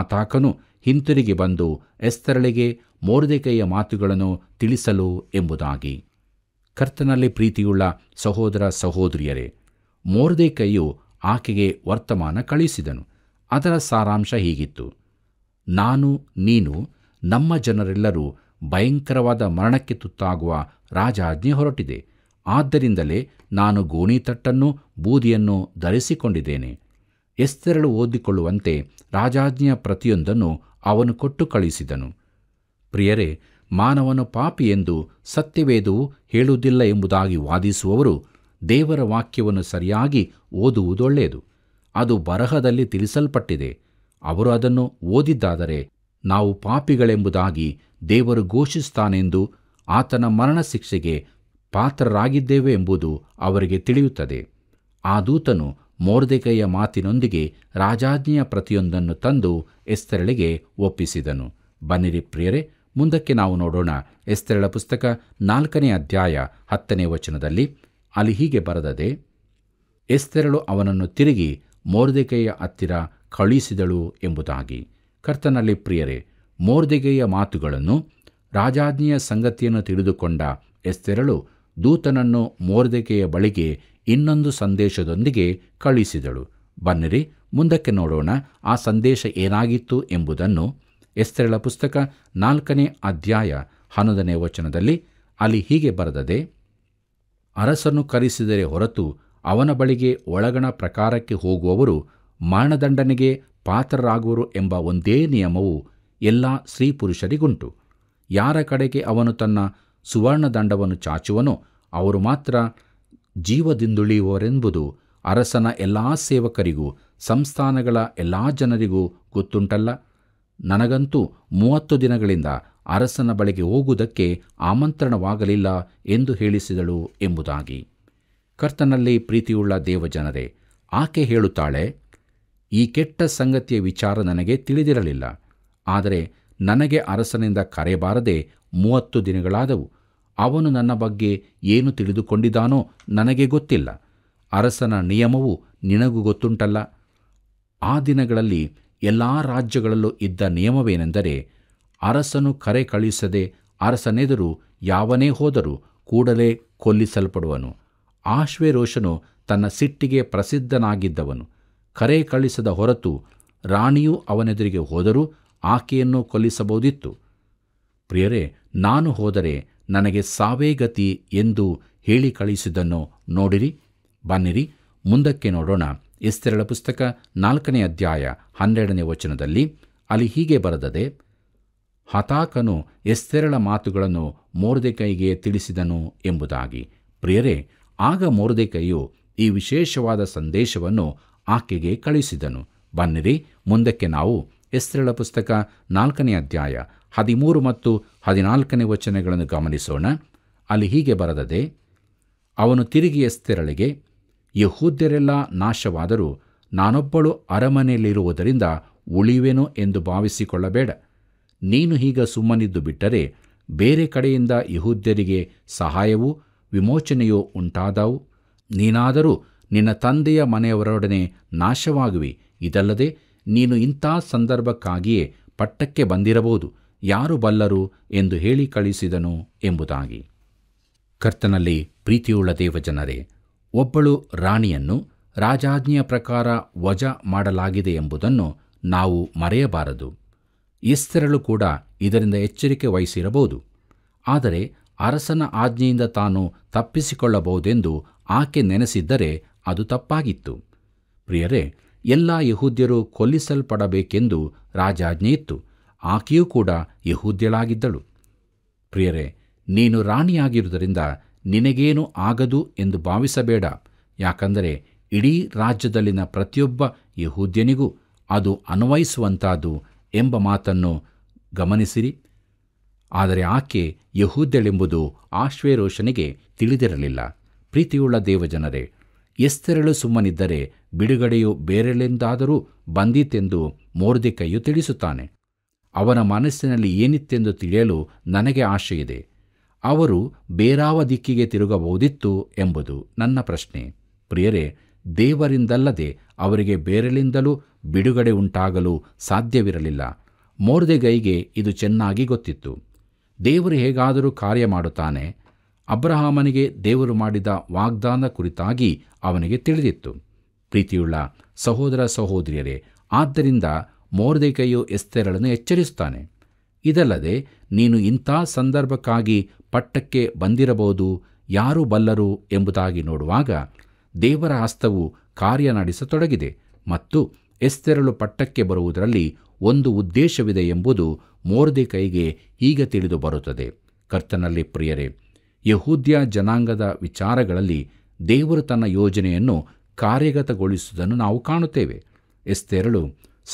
ಆತಾಕನು ಹಿಂತಿರುಗಿ ಬಂದು ಎಸ್ತರಳಿಗೆ ಮೋರ್ದೆಕೈಯ ಮಾತುಗಳನ್ನು ತಿಳಿಸಲು ಎಂಬುದಾಗಿ ಕರ್ತನಲ್ಲಿ ಪ್ರೀತಿಯುಳ್ಳ ಸಹೋದರ ಸಹೋದರಿಯರೇ ಮೋರ್ದೆಕೈಯು ಆಕೆಗೆ ವರ್ತಮಾನ ಕಳಿಸಿದನು ಅದರ ಸಾರಾಂಶ ಹೀಗಿತ್ತು ನಾನು ನೀನು ನಮ್ಮ ಜನರೆಲ್ಲರೂ ಭಯಂಕರವಾದ ಮರಣಕ್ಕೆ ತುತ್ತಾಗುವ ರಾಜಾಜ್ಞೆ ಹೊರಟಿದೆ ಆದ್ದರಿಂದಲೇ ನಾನು ಗೋಣಿತಟ್ಟನ್ನು ಬೂದಿಯನ್ನು ಧರಿಸಿಕೊಂಡಿದ್ದೇನೆ ಎಸ್ತೆರಳು ಓದಿಕೊಳ್ಳುವಂತೆ ರಾಜಾಜ್ಞೆಯ ಪ್ರತಿಯೊಂದನ್ನು ಅವನು ಕೊಟ್ಟು ಕಳಿಸಿದನು ಪ್ರಿಯರೇ ಮಾನವನು ಪಾಪಿ ಎಂದು ಸತ್ಯವೇದವು ಹೇಳುವುದಿಲ್ಲ ಎಂಬುದಾಗಿ ವಾದಿಸುವವರು ದೇವರ ವಾಕ್ಯವನ್ನು ಸರಿಯಾಗಿ ಓದುವುದೊಳ್ಳೆಯದು ಅದು ಬರಹದಲ್ಲಿ ತಿಳಿಸಲ್ಪಟ್ಟಿದೆ ಅವರು ಅದನ್ನು ಓದಿದ್ದಾದರೆ ನಾವು ಪಾಪಿಗಳೆಂಬುದಾಗಿ ದೇವರು ಘೋಷಿಸ್ತಾನೆಂದು ಆತನ ಮರಣ ಶಿಕ್ಷೆಗೆ ಪಾತ್ರರಾಗಿದ್ದೇವೆ ಎಂಬುದು ಅವರಿಗೆ ತಿಳಿಯುತ್ತದೆ ಆ ದೂತನು ಮೋರ್ದೆಕೈಯ ಮಾತಿನೊಂದಿಗೆ ರಾಜಾಜ್ಞೆಯ ಪ್ರತಿಯೊಂದನ್ನು ತಂದು ಎಸ್ತೆರಳಿಗೆ ಒಪ್ಪಿಸಿದನು ಬನ್ನಿರಿ ಪ್ರಿಯರೇ ಮುಂದಕ್ಕೆ ನಾವು ನೋಡೋಣ ಎಸ್ತೆರಳ ಪುಸ್ತಕ ನಾಲ್ಕನೇ ಅಧ್ಯಾಯ ಹತ್ತನೇ ವಚನದಲ್ಲಿ ಅಲ್ಲಿ ಹೀಗೆ ಬರೆದದೆ ಎಸ್ತೆರಳು ಅವನನ್ನು ತಿರುಗಿ ಮೋರ್ದೆಕೆಯ ಹತ್ತಿರ ಕಳುಹಿಸಿದಳು ಎಂಬುದಾಗಿ ಕರ್ತನಲ್ಲಿ ಪ್ರಿಯರೇ ಮೋರ್ದೆಗೆಯ ಮಾತುಗಳನ್ನು ರಾಜಾಜ್ಞೆಯ ಸಂಗತಿಯನ್ನು ತಿಳಿದುಕೊಂಡ ಎಸ್ತೆರಳು ದೂತನನ್ನು ಮೋರ್ದೆಕೆಯ ಬಳಿಗೆ ಇನ್ನೊಂದು ಸಂದೇಶದೊಂದಿಗೆ ಕಳುಹಿಸಿದಳು ಬನ್ನಿರಿ ಮುಂದಕ್ಕೆ ನೋಡೋಣ ಆ ಸಂದೇಶ ಏನಾಗಿತ್ತು ಎಂಬುದನ್ನು ಎಸ್ತೆರಳ ಪುಸ್ತಕ ನಾಲ್ಕನೇ ಅಧ್ಯಾಯ ಹನ್ನೊಂದನೇ ವಚನದಲ್ಲಿ ಅಲ್ಲಿ ಹೀಗೆ ಬರೆದದೆ ಅರಸನು ಕರೆಸಿದರೆ ಹೊರತು ಅವನ ಬಳಿಗೆ ಒಳಗಣ ಪ್ರಕಾರಕ್ಕೆ ಹೋಗುವವರು ಮರಣದಂಡನೆಗೆ ಪಾತ್ರರಾಗುವರು ಎಂಬ ಒಂದೇ ನಿಯಮವು ಎಲ್ಲ ಸ್ತ್ರೀ ಪುರುಷರಿಗುಂಟು ಯಾರ ಕಡೆಗೆ ಅವನು ತನ್ನ ಸುವರ್ಣದಂಡವನ್ನು ಚಾಚುವನೋ ಅವರು ಮಾತ್ರ ಜೀವದಿಂದುಳಿಯುವರೆಂಬುದು ಅರಸನ ಎಲ್ಲ ಸೇವಕರಿಗೂ ಸಂಸ್ಥಾನಗಳ ಎಲ್ಲ ಜನರಿಗೂ ಗೊತ್ತುಂಟಲ್ಲ ನನಗಂತೂ ಮೂವತ್ತು ದಿನಗಳಿಂದ ಅರಸನ ಬಳಿಗೆ ಹೋಗುವುದಕ್ಕೆ ಆಮಂತ್ರಣವಾಗಲಿಲ್ಲ ಎಂದು ಹೇಳಿಸಿದಳು ಎಂಬುದಾಗಿ ಕರ್ತನಲ್ಲಿ ಪ್ರೀತಿಯುಳ್ಳ ದೇವಜನರೇ ಆಕೆ ಹೇಳುತ್ತಾಳೆ ಈ ಕೆಟ್ಟ ಸಂಗತಿಯ ವಿಚಾರ ನನಗೆ ತಿಳಿದಿರಲಿಲ್ಲ ಆದರೆ ನನಗೆ ಅರಸನಿಂದ ಕರೆಬಾರದೆ ಮೂವತ್ತು ದಿನಗಳಾದವು ಅವನು ನನ್ನ ಬಗ್ಗೆ ಏನು ತಿಳಿದುಕೊಂಡಿದ್ದಾನೋ ನನಗೆ ಗೊತ್ತಿಲ್ಲ ಅರಸನ ನಿಯಮವು ನಿನಗೂ ಗೊತ್ತುಂಟಲ್ಲ ಆ ದಿನಗಳಲ್ಲಿ ಎಲ್ಲ ರಾಜ್ಯಗಳಲ್ಲೂ ಇದ್ದ ನಿಯಮವೇನೆಂದರೆ ಅರಸನು ಕರೆ ಕಳಿಸದೆ ಅರಸನೆದುರು ಯಾವನೇ ಹೋದರೂ ಕೂಡಲೇ ಕೊಲ್ಲಿಸಲ್ಪಡುವನು ಆಶ್ವೇರೋಷನು ತನ್ನ ಸಿಟ್ಟಿಗೆ ಪ್ರಸಿದ್ಧನಾಗಿದ್ದವನು ಕರೆ ಕಳಿಸದ ಹೊರತು ರಾಣಿಯು ಅವನೆದುರಿಗೆ ಹೋದರೂ ಆಕೆಯನ್ನು ಕೊಲ್ಲಿಸಬಹುದಿತ್ತು ಪ್ರಿಯರೇ ನಾನು ಹೋದರೆ ನನಗೆ ಸಾವೇ ಗತಿ ಎಂದು ಹೇಳಿ ಕಳಿಸಿದ್ದನ್ನು ನೋಡಿರಿ ಬನ್ನಿರಿ ಮುಂದಕ್ಕೆ ನೋಡೋಣ ಎಸ್ತೆರಳ ಪುಸ್ತಕ ನಾಲ್ಕನೇ ಅಧ್ಯಾಯ ಹನ್ನೆರಡನೇ ವಚನದಲ್ಲಿ ಅಲ್ಲಿ ಹೀಗೆ ಬರೆದದೆ ಹತಾಕನು ಎಸ್ತೆರಳ ಮಾತುಗಳನ್ನು ಮೋರ್ದೆಕೈಗೆ ತಿಳಿಸಿದನು ಎಂಬುದಾಗಿ ಪ್ರಿಯರೇ ಆಗ ಮೋರ್ದೆಕೈಯು ಈ ವಿಶೇಷವಾದ ಸಂದೇಶವನ್ನು ಆಕೆಗೆ ಕಳುಹಿಸಿದನು ಬನ್ನಿರಿ ಮುಂದಕ್ಕೆ ನಾವು ಎಸ್ತೆರಳ ಪುಸ್ತಕ ನಾಲ್ಕನೇ ಅಧ್ಯಾಯ ಹದಿಮೂರು ಮತ್ತು ಹದಿನಾಲ್ಕನೇ ವಚನಗಳನ್ನು ಗಮನಿಸೋಣ ಅಲ್ಲಿ ಹೀಗೆ ಬರದದೆ ಅವನು ತಿರುಗಿ ಎಸ್ತೆರಳಿಗೆ ಯಹೂದ್ಯರೆಲ್ಲ ನಾಶವಾದರೂ ನಾನೊಬ್ಬಳು ಅರಮನೆಯಲ್ಲಿರುವುದರಿಂದ ಉಳಿವೆನೋ ಎಂದು ಭಾವಿಸಿಕೊಳ್ಳಬೇಡ ನೀನು ಈಗ ಸುಮ್ಮನಿದ್ದು ಬಿಟ್ಟರೆ ಬೇರೆ ಕಡೆಯಿಂದ ಯಹೂದ್ಯರಿಗೆ ಸಹಾಯವೂ ವಿಮೋಚನೆಯೂ ಉಂಟಾದವು ನೀನಾದರೂ ನಿನ್ನ ತಂದೆಯ ಮನೆಯವರೊಡನೆ ನಾಶವಾಗುವಿ ಇದಲ್ಲದೆ ನೀನು ಇಂಥ ಸಂದರ್ಭಕ್ಕಾಗಿಯೇ ಪಟ್ಟಕ್ಕೆ ಬಂದಿರಬಹುದು ಯಾರು ಬಲ್ಲರು ಎಂದು ಹೇಳಿ ಕಳಿಸಿದನು ಎಂಬುದಾಗಿ ಕರ್ತನಲ್ಲಿ ಪ್ರೀತಿಯುಳ್ಳ ದೇವಜನರೇ ಒಬ್ಬಳು ರಾಣಿಯನ್ನು ರಾಜಾಜ್ಞೆಯ ಪ್ರಕಾರ ವಜಾ ಮಾಡಲಾಗಿದೆ ಎಂಬುದನ್ನು ನಾವು ಮರೆಯಬಾರದು ಇಸ್ತೆರಳು ಕೂಡ ಇದರಿಂದ ಎಚ್ಚರಿಕೆ ವಹಿಸಿರಬಹುದು ಆದರೆ ಅರಸನ ಆಜ್ಞೆಯಿಂದ ತಾನು ತಪ್ಪಿಸಿಕೊಳ್ಳಬಹುದೆಂದು ಆಕೆ ನೆನೆಸಿದ್ದರೆ ಅದು ತಪ್ಪಾಗಿತ್ತು ಪ್ರಿಯರೇ ಎಲ್ಲ ಯಹೂದ್ಯರು ಕೊಲ್ಲಿಸಲ್ಪಡಬೇಕೆಂದು ರಾಜಾಜ್ಞೆ ಇತ್ತು ಆಕೆಯೂ ಕೂಡ ಯಹೂದ್ಯಳಾಗಿದ್ದಳು ಪ್ರಿಯರೇ ನೀನು ರಾಣಿಯಾಗಿರುವುದರಿಂದ ನಿನಗೇನು ಆಗದು ಎಂದು ಭಾವಿಸಬೇಡ ಯಾಕಂದರೆ ಇಡೀ ರಾಜ್ಯದಲ್ಲಿನ ಪ್ರತಿಯೊಬ್ಬ ಯಹೂದ್ಯನಿಗೂ ಅದು ಅನ್ವಯಿಸುವಂತಾದು ಎಂಬ ಮಾತನ್ನು ಗಮನಿಸಿರಿ ಆದರೆ ಆಕೆ ಯಹೂದ್ಯಳೆಂಬುದು ಆಶ್ವೇರೋಷನಿಗೆ ತಿಳಿದಿರಲಿಲ್ಲ ಪ್ರೀತಿಯುಳ್ಳ ದೇವಜನರೇ ಎಸ್ತೆರಳು ಸುಮ್ಮನಿದ್ದರೆ ಬಿಡುಗಡೆಯು ಬೇರೆಳೆಂದಾದರೂ ಬಂದಿತೆಂದು ಮೋರ್ದಿಕೈಯು ತಿಳಿಸುತ್ತಾನೆ ಅವನ ಮನಸ್ಸಿನಲ್ಲಿ ಏನಿತ್ತೆಂದು ತಿಳಿಯಲು ನನಗೆ ಆಶೆಯಿದೆ ಅವರು ಬೇರಾವ ದಿಕ್ಕಿಗೆ ತಿರುಗಬಹುದಿತ್ತು ಎಂಬುದು ನನ್ನ ಪ್ರಶ್ನೆ ಪ್ರಿಯರೇ ದೇವರಿಂದಲ್ಲದೆ ಅವರಿಗೆ ಬೇರೆಲಿಂದಲೂ ಬಿಡುಗಡೆ ಉಂಟಾಗಲು ಸಾಧ್ಯವಿರಲಿಲ್ಲ ಮೋರ್ದೆಗೈಗೆ ಇದು ಚೆನ್ನಾಗಿ ಗೊತ್ತಿತ್ತು ದೇವರು ಹೇಗಾದರೂ ಕಾರ್ಯ ಮಾಡುತ್ತಾನೆ ಅಬ್ರಹಾಮನಿಗೆ ದೇವರು ಮಾಡಿದ ವಾಗ್ದಾನ ಕುರಿತಾಗಿ ಅವನಿಗೆ ತಿಳಿದಿತ್ತು ಪ್ರೀತಿಯುಳ್ಳ ಸಹೋದರ ಸಹೋದರಿಯರೇ ಆದ್ದರಿಂದ ಮೋರ್ದೆಗೈಯು ಎಸ್ತೆರಳನ್ನು ಎಚ್ಚರಿಸುತ್ತಾನೆ ಇದಲ್ಲದೆ ನೀನು ಇಂಥ ಸಂದರ್ಭಕ್ಕಾಗಿ ಪಟ್ಟಕ್ಕೆ ಬಂದಿರಬಹುದು ಯಾರು ಬಲ್ಲರು ಎಂಬುದಾಗಿ ನೋಡುವಾಗ ದೇವರ ಹಸ್ತವು ಕಾರ್ಯ ನಡೆಸತೊಡಗಿದೆ ಮತ್ತು ಎಸ್ತೆರಳು ಪಟ್ಟಕ್ಕೆ ಬರುವುದರಲ್ಲಿ ಒಂದು ಉದ್ದೇಶವಿದೆ ಎಂಬುದು ಮೋರ್ದೆ ಕೈಗೆ ಈಗ ತಿಳಿದು ಬರುತ್ತದೆ ಕರ್ತನಲ್ಲಿ ಪ್ರಿಯರೇ ಯಹೂದ್ಯ ಜನಾಂಗದ ವಿಚಾರಗಳಲ್ಲಿ ದೇವರು ತನ್ನ ಯೋಜನೆಯನ್ನು ಕಾರ್ಯಗತಗೊಳಿಸುವುದನ್ನು ನಾವು ಕಾಣುತ್ತೇವೆ ಎಸ್ತೆರಳು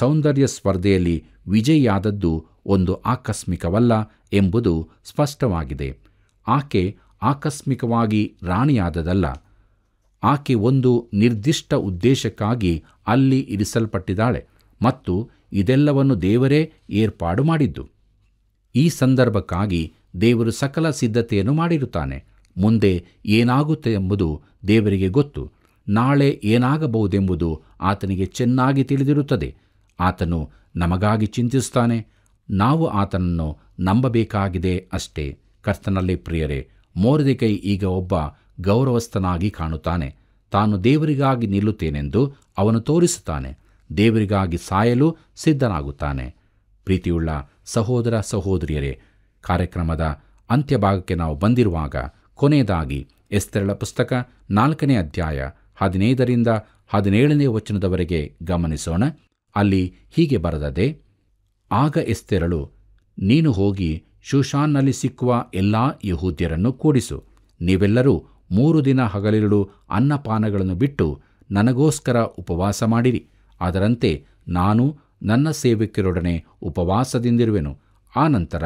ಸೌಂದರ್ಯ ಸ್ಪರ್ಧೆಯಲ್ಲಿ ವಿಜಯಿಯಾದದ್ದು ಒಂದು ಆಕಸ್ಮಿಕವಲ್ಲ ಎಂಬುದು ಸ್ಪಷ್ಟವಾಗಿದೆ ಆಕೆ ಆಕಸ್ಮಿಕವಾಗಿ ರಾಣಿಯಾದದಲ್ಲ ಆಕೆ ಒಂದು ನಿರ್ದಿಷ್ಟ ಉದ್ದೇಶಕ್ಕಾಗಿ ಅಲ್ಲಿ ಇರಿಸಲ್ಪಟ್ಟಿದ್ದಾಳೆ ಮತ್ತು ಇದೆಲ್ಲವನ್ನು ದೇವರೇ ಏರ್ಪಾಡು ಮಾಡಿದ್ದು ಈ ಸಂದರ್ಭಕ್ಕಾಗಿ ದೇವರು ಸಕಲ ಸಿದ್ಧತೆಯನ್ನು ಮಾಡಿರುತ್ತಾನೆ ಮುಂದೆ ಏನಾಗುತ್ತೆ ಎಂಬುದು ದೇವರಿಗೆ ಗೊತ್ತು ನಾಳೆ ಏನಾಗಬಹುದೆಂಬುದು ಆತನಿಗೆ ಚೆನ್ನಾಗಿ ತಿಳಿದಿರುತ್ತದೆ ಆತನು ನಮಗಾಗಿ ಚಿಂತಿಸುತ್ತಾನೆ ನಾವು ಆತನನ್ನು ನಂಬಬೇಕಾಗಿದೆ ಅಷ್ಟೇ ಕರ್ತನಲ್ಲಿ ಪ್ರಿಯರೇ ಮೋರದಿಕೈ ಈಗ ಒಬ್ಬ ಗೌರವಸ್ಥನಾಗಿ ಕಾಣುತ್ತಾನೆ ತಾನು ದೇವರಿಗಾಗಿ ನಿಲ್ಲುತ್ತೇನೆಂದು ಅವನು ತೋರಿಸುತ್ತಾನೆ ದೇವರಿಗಾಗಿ ಸಾಯಲು ಸಿದ್ಧನಾಗುತ್ತಾನೆ ಪ್ರೀತಿಯುಳ್ಳ ಸಹೋದರ ಸಹೋದರಿಯರೇ ಕಾರ್ಯಕ್ರಮದ ಅಂತ್ಯಭಾಗಕ್ಕೆ ನಾವು ಬಂದಿರುವಾಗ ಕೊನೆಯದಾಗಿ ಎಸ್ತೆರಳ ಪುಸ್ತಕ ನಾಲ್ಕನೇ ಅಧ್ಯಾಯ ಹದಿನೈದರಿಂದ ಹದಿನೇಳನೇ ವಚನದವರೆಗೆ ಗಮನಿಸೋಣ ಅಲ್ಲಿ ಹೀಗೆ ಬರೆದದೆ ಆಗ ಎಸ್ತೆರಳು ನೀನು ಹೋಗಿ ಶುಶಾನ್ನಲ್ಲಿ ಸಿಕ್ಕುವ ಎಲ್ಲಾ ಯಹೂದ್ಯರನ್ನು ಕೂಡಿಸು ನೀವೆಲ್ಲರೂ ಮೂರು ದಿನ ಹಗಲಿರುಳು ಅನ್ನಪಾನಗಳನ್ನು ಬಿಟ್ಟು ನನಗೋಸ್ಕರ ಉಪವಾಸ ಮಾಡಿರಿ ಅದರಂತೆ ನಾನು ನನ್ನ ಸೇವಕರೊಡನೆ ಉಪವಾಸದಿಂದಿರುವೆನು ಆನಂತರ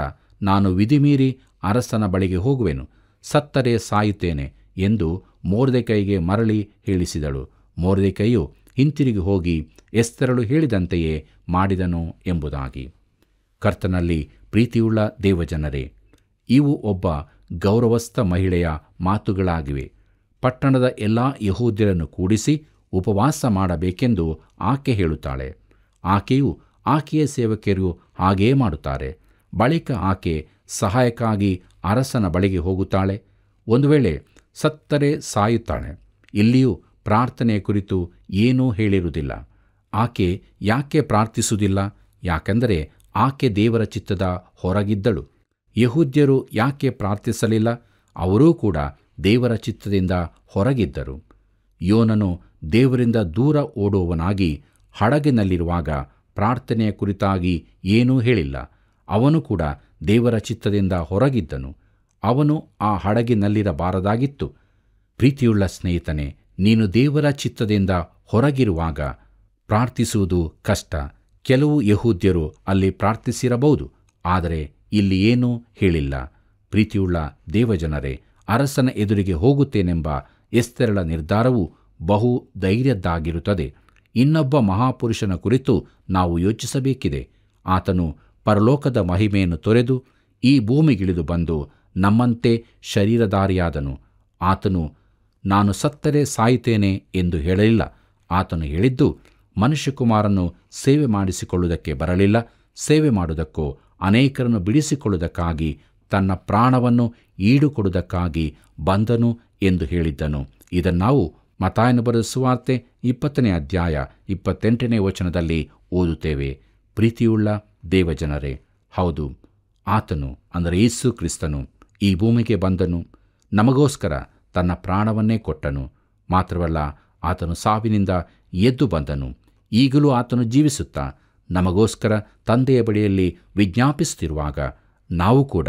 ನಾನು ವಿಧಿಮೀರಿ ಅರಸನ ಬಳಿಗೆ ಹೋಗುವೆನು ಸತ್ತರೆ ಸಾಯುತ್ತೇನೆ ಎಂದು ಮೋರ್ದೆಕೈಗೆ ಮರಳಿ ಹೇಳಿಸಿದಳು ಮೋರ್ದೆಕೈಯು ಹಿಂತಿರುಗಿ ಹೋಗಿ ಎಸ್ತರಳು ಹೇಳಿದಂತೆಯೇ ಮಾಡಿದನು ಎಂಬುದಾಗಿ ಕರ್ತನಲ್ಲಿ ಪ್ರೀತಿಯುಳ್ಳ ದೇವಜನರೇ ಇವು ಒಬ್ಬ ಗೌರವಸ್ಥ ಮಹಿಳೆಯ ಮಾತುಗಳಾಗಿವೆ ಪಟ್ಟಣದ ಎಲ್ಲ ಯಹೂದ್ಯರನ್ನು ಕೂಡಿಸಿ ಉಪವಾಸ ಮಾಡಬೇಕೆಂದು ಆಕೆ ಹೇಳುತ್ತಾಳೆ ಆಕೆಯು ಆಕೆಯ ಸೇವಕಿಯರು ಹಾಗೇ ಮಾಡುತ್ತಾರೆ ಬಳಿಕ ಆಕೆ ಸಹಾಯಕ್ಕಾಗಿ ಅರಸನ ಬಳಿಗೆ ಹೋಗುತ್ತಾಳೆ ಒಂದು ವೇಳೆ ಸತ್ತರೆ ಸಾಯುತ್ತಾಳೆ ಇಲ್ಲಿಯೂ ಪ್ರಾರ್ಥನೆ ಕುರಿತು ಏನೂ ಹೇಳಿರುವುದಿಲ್ಲ ಆಕೆ ಯಾಕೆ ಪ್ರಾರ್ಥಿಸುವುದಿಲ್ಲ ಯಾಕೆಂದರೆ ಆಕೆ ದೇವರ ಚಿತ್ತದ ಹೊರಗಿದ್ದಳು ಯಹೂದ್ಯರು ಯಾಕೆ ಪ್ರಾರ್ಥಿಸಲಿಲ್ಲ ಅವರೂ ಕೂಡ ದೇವರ ಚಿತ್ತದಿಂದ ಹೊರಗಿದ್ದರು ಯೋನನು ದೇವರಿಂದ ದೂರ ಓಡುವವನಾಗಿ ಹಡಗಿನಲ್ಲಿರುವಾಗ ಪ್ರಾರ್ಥನೆಯ ಕುರಿತಾಗಿ ಏನೂ ಹೇಳಿಲ್ಲ ಅವನು ಕೂಡ ದೇವರ ಚಿತ್ತದಿಂದ ಹೊರಗಿದ್ದನು ಅವನು ಆ ಹಡಗಿನಲ್ಲಿರಬಾರದಾಗಿತ್ತು ಪ್ರೀತಿಯುಳ್ಳ ಸ್ನೇಹಿತನೆ ನೀನು ದೇವರ ಚಿತ್ತದಿಂದ ಹೊರಗಿರುವಾಗ ಪ್ರಾರ್ಥಿಸುವುದು ಕಷ್ಟ ಕೆಲವು ಯಹೂದ್ಯರು ಅಲ್ಲಿ ಪ್ರಾರ್ಥಿಸಿರಬಹುದು ಆದರೆ ಇಲ್ಲಿ ಏನೂ ಹೇಳಿಲ್ಲ ಪ್ರೀತಿಯುಳ್ಳ ದೇವಜನರೇ ಅರಸನ ಎದುರಿಗೆ ಹೋಗುತ್ತೇನೆಂಬ ಎಸ್ತೆರಳ ನಿರ್ಧಾರವು ಬಹು ಧೈರ್ಯದ್ದಾಗಿರುತ್ತದೆ ಇನ್ನೊಬ್ಬ ಮಹಾಪುರುಷನ ಕುರಿತು ನಾವು ಯೋಚಿಸಬೇಕಿದೆ ಆತನು ಪರಲೋಕದ ಮಹಿಮೆಯನ್ನು ತೊರೆದು ಈ ಭೂಮಿಗಿಳಿದು ಬಂದು ನಮ್ಮಂತೆ ಶರೀರಧಾರಿಯಾದನು ಆತನು ನಾನು ಸತ್ತರೆ ಸಾಯಿತೇನೆ ಎಂದು ಹೇಳಲಿಲ್ಲ ಆತನು ಹೇಳಿದ್ದು ಮನುಷ್ಯಕುಮಾರನ್ನು ಸೇವೆ ಮಾಡಿಸಿಕೊಳ್ಳುವುದಕ್ಕೆ ಬರಲಿಲ್ಲ ಸೇವೆ ಮಾಡುವುದಕ್ಕೂ ಅನೇಕರನ್ನು ಬಿಡಿಸಿಕೊಳ್ಳುವುದಕ್ಕಾಗಿ ತನ್ನ ಪ್ರಾಣವನ್ನು ಈಡುಕೊಡುವುದಕ್ಕಾಗಿ ಬಂದನು ಎಂದು ಹೇಳಿದ್ದನು ಇದನ್ನಾವು ಮತಾಯನು ಬರೆದ ಸುವಾರ್ತೆ ಇಪ್ಪತ್ತನೇ ಅಧ್ಯಾಯ ಇಪ್ಪತ್ತೆಂಟನೇ ವಚನದಲ್ಲಿ ಓದುತ್ತೇವೆ ಪ್ರೀತಿಯುಳ್ಳ ದೇವಜನರೇ ಹೌದು ಆತನು ಅಂದರೆ ಯೇಸು ಕ್ರಿಸ್ತನು ಈ ಭೂಮಿಗೆ ಬಂದನು ನಮಗೋಸ್ಕರ ತನ್ನ ಪ್ರಾಣವನ್ನೇ ಕೊಟ್ಟನು ಮಾತ್ರವಲ್ಲ ಆತನು ಸಾವಿನಿಂದ ಎದ್ದು ಬಂದನು ಈಗಲೂ ಆತನು ಜೀವಿಸುತ್ತಾ ನಮಗೋಸ್ಕರ ತಂದೆಯ ಬಳಿಯಲ್ಲಿ ವಿಜ್ಞಾಪಿಸುತ್ತಿರುವಾಗ ನಾವು ಕೂಡ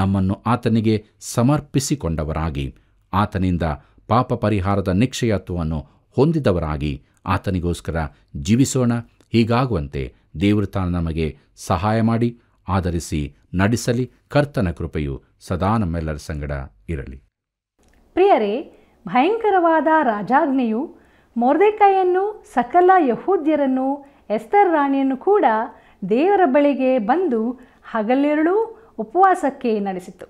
ನಮ್ಮನ್ನು ಆತನಿಗೆ ಸಮರ್ಪಿಸಿಕೊಂಡವರಾಗಿ ಆತನಿಂದ ಪಾಪ ಪರಿಹಾರದ ನಿಕ್ಷಯತ್ವವನ್ನು ಹೊಂದಿದವರಾಗಿ ಆತನಿಗೋಸ್ಕರ ಜೀವಿಸೋಣ ಹೀಗಾಗುವಂತೆ ದೇವರು ತಾನು ನಮಗೆ ಸಹಾಯ ಮಾಡಿ ಆಧರಿಸಿ ನಡೆಸಲಿ ಕರ್ತನ ಕೃಪೆಯು ಸದಾ ನಮ್ಮೆಲ್ಲರ ಸಂಗಡ ಇರಲಿ ಪ್ರಿಯರೇ ಭಯಂಕರವಾದ ರಾಜಾಜ್ಞೆಯು ಮೊರ್ದೆಕಾಯನ್ನು ಸಕಲ ಯಹೂದ್ಯರನ್ನು ಎಸ್ತರ್ ರಾಣಿಯನ್ನು ಕೂಡ ದೇವರ ಬಳಿಗೆ ಬಂದು ಹಗಲಿರುಳು ಉಪವಾಸಕ್ಕೆ ನಡೆಸಿತು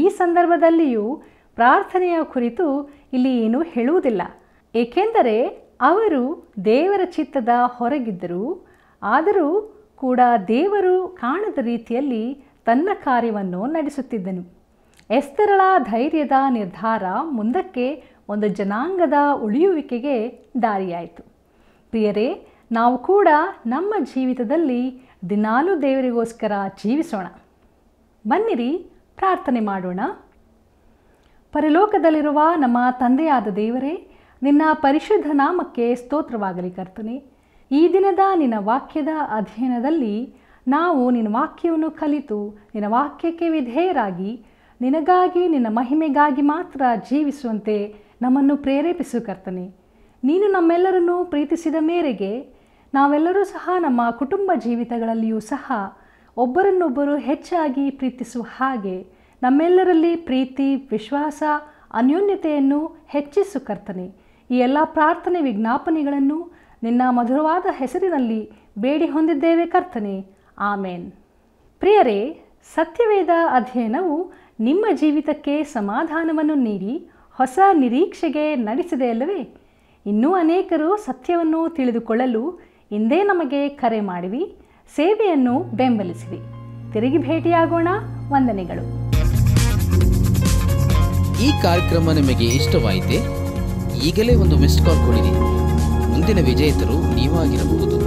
ಈ ಸಂದರ್ಭದಲ್ಲಿಯೂ ಪ್ರಾರ್ಥನೆಯ ಕುರಿತು ಇಲ್ಲಿ ಏನೂ ಹೇಳುವುದಿಲ್ಲ ಏಕೆಂದರೆ ಅವರು ದೇವರ ಚಿತ್ತದ ಹೊರಗಿದ್ದರು ಆದರೂ ಕೂಡ ದೇವರು ಕಾಣದ ರೀತಿಯಲ್ಲಿ ತನ್ನ ಕಾರ್ಯವನ್ನು ನಡೆಸುತ್ತಿದ್ದನು ಎಸ್ತರಳ ಧೈರ್ಯದ ನಿರ್ಧಾರ ಮುಂದಕ್ಕೆ ಒಂದು ಜನಾಂಗದ ಉಳಿಯುವಿಕೆಗೆ ದಾರಿಯಾಯಿತು ಪ್ರಿಯರೇ ನಾವು ಕೂಡ ನಮ್ಮ ಜೀವಿತದಲ್ಲಿ ದಿನಾಲು ದೇವರಿಗೋಸ್ಕರ ಜೀವಿಸೋಣ ಬನ್ನಿರಿ ಪ್ರಾರ್ಥನೆ ಮಾಡೋಣ ಪರಲೋಕದಲ್ಲಿರುವ ನಮ್ಮ ತಂದೆಯಾದ ದೇವರೇ ನಿನ್ನ ಪರಿಶುದ್ಧ ನಾಮಕ್ಕೆ ಸ್ತೋತ್ರವಾಗಲಿ ಕರ್ತನೆ ಈ ದಿನದ ನಿನ್ನ ವಾಕ್ಯದ ಅಧ್ಯಯನದಲ್ಲಿ ನಾವು ನಿನ್ನ ವಾಕ್ಯವನ್ನು ಕಲಿತು ನಿನ್ನ ವಾಕ್ಯಕ್ಕೆ ವಿಧೇಯರಾಗಿ ನಿನಗಾಗಿ ನಿನ್ನ ಮಹಿಮೆಗಾಗಿ ಮಾತ್ರ ಜೀವಿಸುವಂತೆ ನಮ್ಮನ್ನು ಪ್ರೇರೇಪಿಸು ಕರ್ತನೆ ನೀನು ನಮ್ಮೆಲ್ಲರನ್ನೂ ಪ್ರೀತಿಸಿದ ಮೇರೆಗೆ ನಾವೆಲ್ಲರೂ ಸಹ ನಮ್ಮ ಕುಟುಂಬ ಜೀವಿತಗಳಲ್ಲಿಯೂ ಸಹ ಒಬ್ಬರನ್ನೊಬ್ಬರು ಹೆಚ್ಚಾಗಿ ಪ್ರೀತಿಸುವ ಹಾಗೆ ನಮ್ಮೆಲ್ಲರಲ್ಲಿ ಪ್ರೀತಿ ವಿಶ್ವಾಸ ಅನ್ಯೋನ್ಯತೆಯನ್ನು ಹೆಚ್ಚಿಸು ಕರ್ತನೆ ಈ ಎಲ್ಲ ಪ್ರಾರ್ಥನೆ ವಿಜ್ಞಾಪನೆಗಳನ್ನು ನಿನ್ನ ಮಧುರವಾದ ಹೆಸರಿನಲ್ಲಿ ಬೇಡಿ ಹೊಂದಿದ್ದೇವೆ ಕರ್ತನೆ ಆಮೇನ್ ಪ್ರಿಯರೇ ಸತ್ಯವೇದ ಅಧ್ಯಯನವು ನಿಮ್ಮ ಜೀವಿತಕ್ಕೆ ಸಮಾಧಾನವನ್ನು ನೀಡಿ ಹೊಸ ನಿರೀಕ್ಷೆಗೆ ನಡೆಸಿದೆಯಲ್ಲವೇ ಇನ್ನೂ ಅನೇಕರು ಸತ್ಯವನ್ನು ತಿಳಿದುಕೊಳ್ಳಲು ಇಂದೇ ನಮಗೆ ಕರೆ ಮಾಡಿವಿ ಸೇವೆಯನ್ನು ಬೆಂಬಲಿಸಿವಿ ತಿರುಗಿ ಭೇಟಿಯಾಗೋಣ ವಂದನೆಗಳು ಈ ಕಾರ್ಯಕ್ರಮ ನಿಮಗೆ ಇಷ್ಟವಾಯಿತೆ ಈಗಲೇ ಒಂದು ಮಿಸ್ಡ್ ಕಾಲ್ ಕೊಡಿರಿ ಮುಂದಿನ ವಿಜೇತರು ನೀವಾಗಿರಬಹುದು